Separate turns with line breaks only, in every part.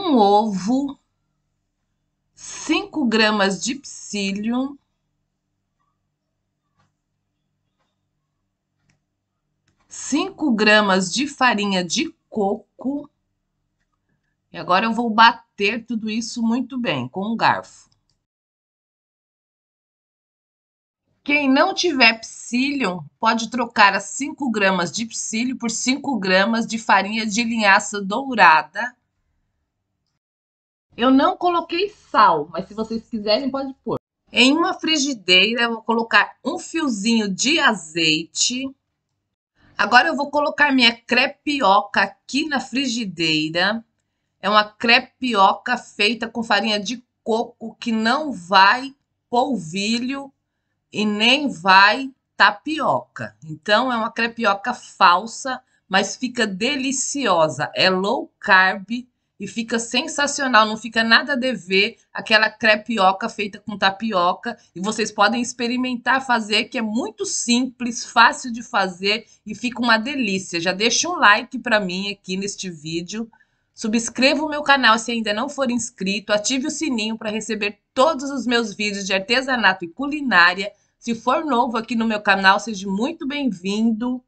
um ovo, 5 gramas de psyllium, cinco gramas de farinha de coco. E agora eu vou bater tudo isso muito bem com um garfo. Quem não tiver psyllium, pode trocar as 5 gramas de psyllium por 5 gramas de farinha de linhaça dourada eu não coloquei sal, mas se vocês quiserem, pode pôr. Em uma frigideira, eu vou colocar um fiozinho de azeite. Agora eu vou colocar minha crepioca aqui na frigideira. É uma crepioca feita com farinha de coco que não vai polvilho e nem vai tapioca. Então é uma crepioca falsa, mas fica deliciosa. É low carb e fica sensacional, não fica nada a dever aquela crepioca feita com tapioca e vocês podem experimentar fazer que é muito simples, fácil de fazer e fica uma delícia. Já deixa um like para mim aqui neste vídeo. Subscreva o meu canal se ainda não for inscrito, ative o sininho para receber todos os meus vídeos de artesanato e culinária. Se for novo aqui no meu canal, seja muito bem-vindo.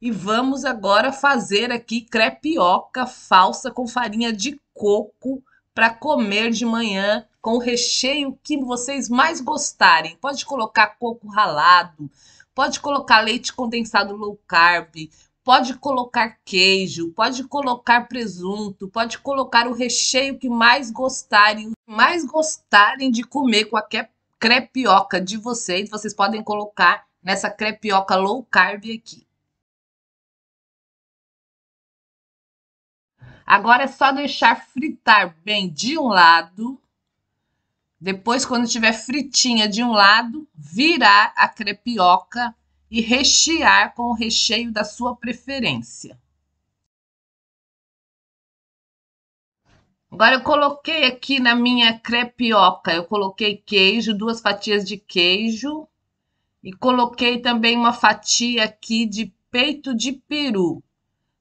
E vamos agora fazer aqui crepioca falsa com farinha de coco para comer de manhã com o recheio que vocês mais gostarem. Pode colocar coco ralado, pode colocar leite condensado low carb, pode colocar queijo, pode colocar presunto, pode colocar o recheio que mais gostarem, mais gostarem de comer com a crepioca de vocês, vocês podem colocar nessa crepioca low carb aqui. Agora é só deixar fritar bem de um lado. Depois, quando tiver fritinha de um lado, virar a crepioca e rechear com o recheio da sua preferência. Agora eu coloquei aqui na minha crepioca, eu coloquei queijo, duas fatias de queijo e coloquei também uma fatia aqui de peito de peru.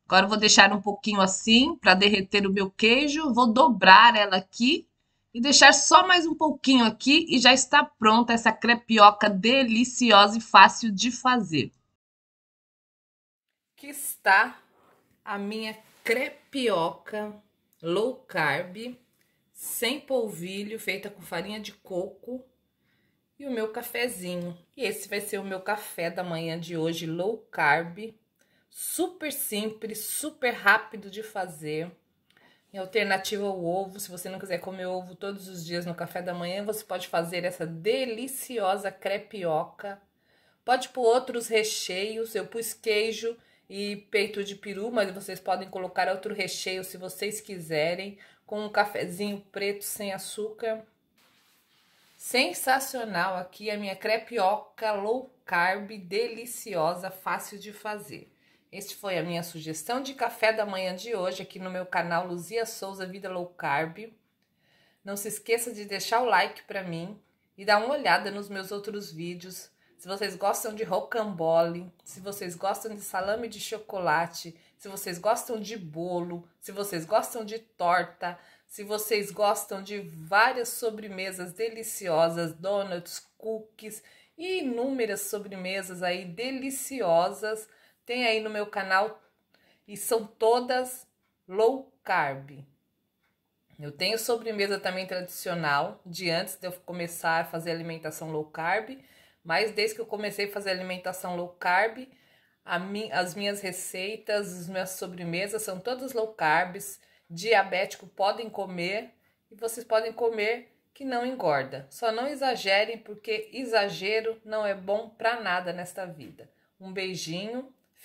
Agora vou deixar um pouquinho assim para derreter o meu queijo. Vou dobrar ela aqui e deixar só mais um pouquinho aqui e já está pronta essa crepioca deliciosa e fácil de fazer. Aqui está a minha crepioca low carb, sem polvilho, feita com farinha de coco e o meu cafezinho. E esse vai ser o meu café da manhã de hoje, low carb super simples, super rápido de fazer. Em alternativa ao ovo, se você não quiser comer ovo todos os dias no café da manhã, você pode fazer essa deliciosa crepioca. Pode pôr outros recheios, eu pus queijo e peito de peru, mas vocês podem colocar outro recheio se vocês quiserem, com um cafezinho preto sem açúcar. Sensacional aqui a minha crepioca low carb, deliciosa, fácil de fazer. Este foi a minha sugestão de café da manhã de hoje aqui no meu canal Luzia Souza Vida Low Carb. Não se esqueça de deixar o like para mim e dar uma olhada nos meus outros vídeos. Se vocês gostam de rocambole, se vocês gostam de salame de chocolate, se vocês gostam de bolo, se vocês gostam de torta, se vocês gostam de várias sobremesas deliciosas, donuts, cookies e inúmeras sobremesas aí deliciosas, tem aí no meu canal e são todas low carb. Eu tenho sobremesa também tradicional de antes de eu começar a fazer alimentação low carb, mas desde que eu comecei a fazer alimentação low carb, mi as minhas receitas, as minhas sobremesas são todas low carbs. Diabético podem comer e vocês podem comer que não engorda. Só não exagerem porque exagero não é bom para nada nesta vida. Um beijinho